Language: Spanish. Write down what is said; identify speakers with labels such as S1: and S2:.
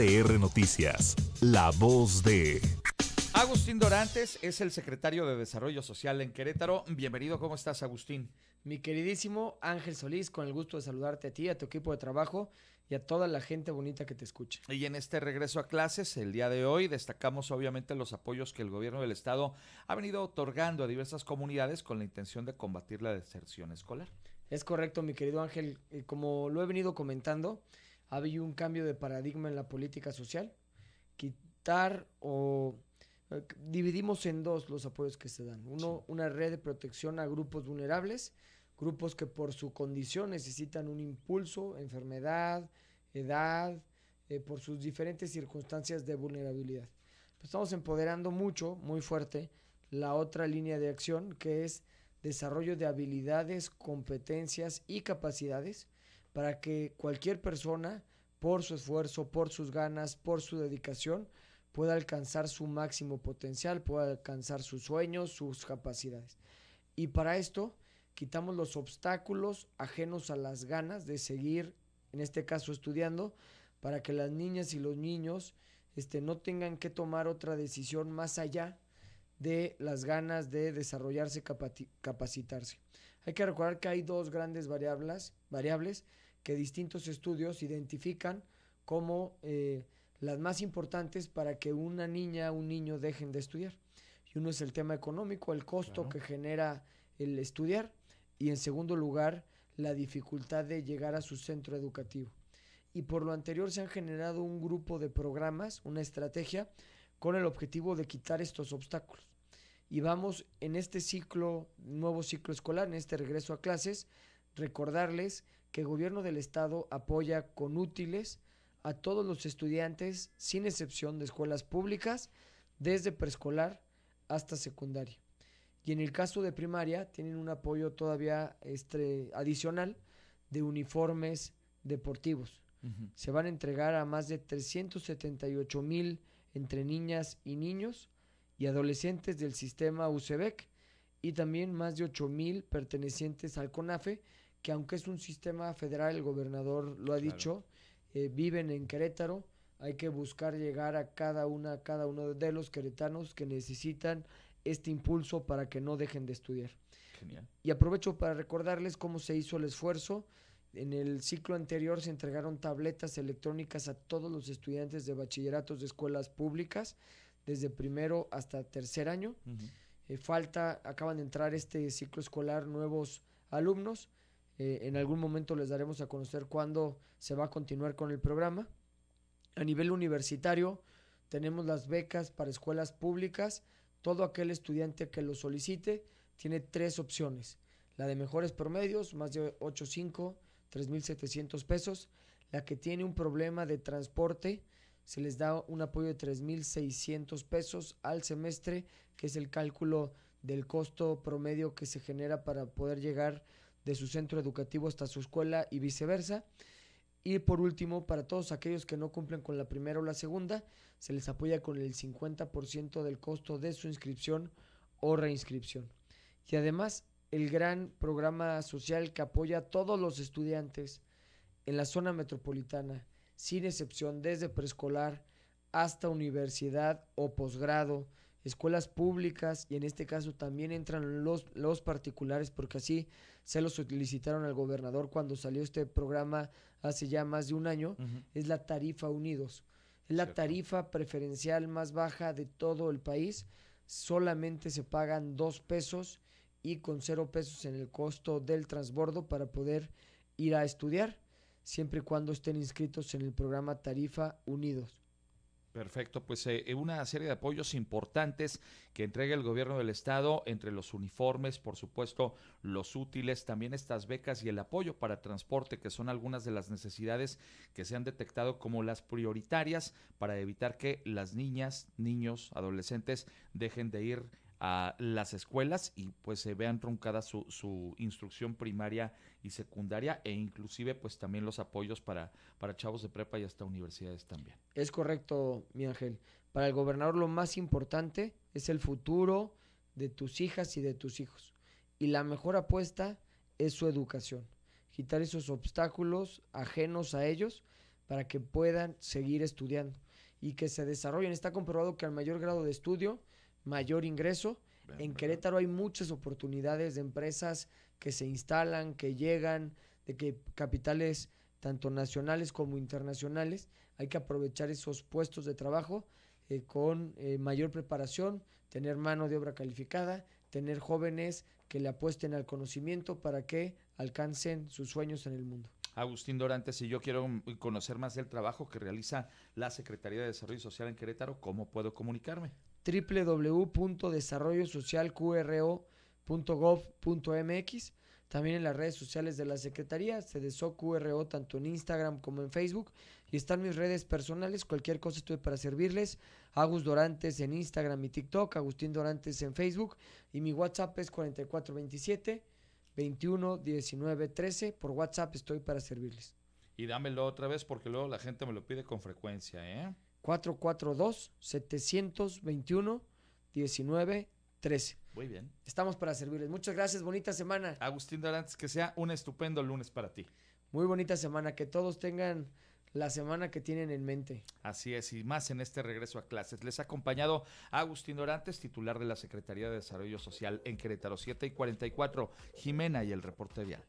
S1: Noticias, la voz de... Agustín Dorantes es el secretario de Desarrollo Social en Querétaro. Bienvenido, ¿cómo estás, Agustín? Mi queridísimo
S2: Ángel Solís, con el gusto de saludarte a ti, a tu equipo de trabajo y a toda la gente bonita que te escucha.
S1: Y en este regreso a clases, el día de hoy, destacamos obviamente los apoyos que el gobierno del estado ha venido otorgando a diversas comunidades con la intención de combatir la deserción escolar. Es
S2: correcto, mi querido Ángel, eh, como lo he venido comentando, ¿Había habido un cambio de paradigma en la política social. Quitar o eh, dividimos en dos los apoyos que se dan. Uno, una red de protección a grupos vulnerables, grupos que por su condición necesitan un impulso, enfermedad, edad, eh, por sus diferentes circunstancias de vulnerabilidad. estamos empoderando mucho, muy fuerte, la otra línea de acción que es desarrollo de habilidades, competencias y capacidades para que cualquier persona, por su esfuerzo, por sus ganas, por su dedicación, pueda alcanzar su máximo potencial, pueda alcanzar sus sueños, sus capacidades. Y para esto quitamos los obstáculos ajenos a las ganas de seguir, en este caso estudiando, para que las niñas y los niños este, no tengan que tomar otra decisión más allá de las ganas de desarrollarse, capacitarse. Hay que recordar que hay dos grandes variables, variables que distintos estudios identifican como eh, las más importantes para que una niña o un niño dejen de estudiar. Y uno es el tema económico, el costo que genera el estudiar, y en segundo lugar, la dificultad de llegar a su centro educativo. Y por lo anterior se han generado un grupo de programas, una estrategia, con el objetivo de quitar estos obstáculos. Y vamos en este ciclo, nuevo ciclo escolar, en este regreso a clases, recordarles que el gobierno del estado apoya con útiles a todos los estudiantes, sin excepción de escuelas públicas, desde preescolar hasta secundaria. Y en el caso de primaria, tienen un apoyo todavía este, adicional de uniformes deportivos. Se van a entregar a más de 378 mil entre niñas y niños y adolescentes del sistema UCEBEC e y también más de 8 mil pertenecientes al CONAFE, que aunque es un sistema federal, el gobernador lo ha dicho, eh, viven en Querétaro, hay que buscar llegar a cada una, cada uno de los queretanos que necesitan este impulso para que no dejen de estudiar. Y aprovecho para recordarles cómo se hizo el esfuerzo. En el ciclo anterior se entregaron tabletas electrónicas a todos los estudiantes de bachilleratos de escuelas públicas, desde primero hasta tercer año. Eh, falta, acaban de entrar este ciclo escolar nuevos alumnos eh, en algún momento les daremos a conocer cuándo se va a continuar con el programa. A nivel universitario, tenemos las becas para escuelas públicas. Todo aquel estudiante que lo solicite tiene tres opciones. La de mejores promedios, más de 8.5, 3.700 pesos. La que tiene un problema de transporte, se les da un apoyo de 3.600 pesos al semestre, que es el cálculo del costo promedio que se genera para poder llegar a de su centro educativo hasta su escuela y viceversa. Y por último, para todos aquellos que no cumplen con la primera o la segunda, se les apoya con el 50% del costo de su inscripción o reinscripción. Y además, el gran programa social que apoya a todos los estudiantes en la zona metropolitana, sin excepción, desde preescolar hasta universidad o posgrado, escuelas públicas y en este caso también entran los, los particulares porque así se los solicitaron al gobernador cuando salió este programa hace ya más de un año, es la tarifa Unidos. Es la tarifa preferencial más baja de todo el país. Solamente se pagan dos pesos y con cero pesos en el costo del transbordo para poder ir a estudiar, siempre y cuando estén inscritos en el programa Tarifa Unidos.
S1: Perfecto, pues eh, eh, una serie de apoyos importantes que entrega el gobierno del estado, entre los uniformes, por supuesto, los útiles, también estas becas y el apoyo para transporte, que son algunas de las necesidades que se han detectado como las prioritarias para evitar que las niñas, niños, adolescentes dejen de ir a las escuelas y pues se vean truncada su, su, instrucción primaria y secundaria e inclusive pues también los apoyos para, para chavos de prepa y hasta universidades también.
S2: Es correcto, mi Ángel. Para el gobernador lo más importante es el futuro de tus hijas y de tus hijos. Y la mejor apuesta es su educación. Quitar esos obstáculos ajenos a ellos para que puedan seguir estudiando y que se desarrollen. Está comprobado que al mayor grado de estudio, mayor ingreso. en Querétaro hay muchas oportunidades de empresas que se instalan, que llegan, de que capitales tanto nacionales como internacionales, hay que aprovechar esos puestos de trabajo eh, con eh, mayor preparación, tener mano de obra calificada, tener jóvenes que le apuesten al conocimiento para que alcancen sus sueños en el mundo.
S1: Agustín Dorantes, si yo quiero conocer más del trabajo que realiza la Secretaría de Desarrollo Social en Querétaro, ¿cómo puedo comunicarme?
S2: www.desarrollosocialqro.gov.mx. También en las redes sociales de la Secretaría, CDSOQRO, tanto en Instagram como en Facebook. Y están mis redes personales, cualquier cosa estoy para servirles. Agus Dorantes en Instagram y TikTok, Agustín Dorantes en Facebook. Y mi WhatsApp es 4427 211913 Por WhatsApp estoy para servirles.
S1: Y dámelo otra vez porque luego la gente me lo pide con frecuencia, ¿eh?
S2: 442-721-1913. Muy bien. Estamos para servirles. Muchas gracias. Bonita semana. Agustín Dorantes, que sea un estupendo lunes para ti. Muy bonita semana. Que todos tengan la semana que tienen en mente.
S1: Así es, y más en este regreso a clases. Les ha acompañado Agustín Dorantes, titular de la Secretaría de Desarrollo Social en Querétaro 7 y 44, Jimena y el reporte vial.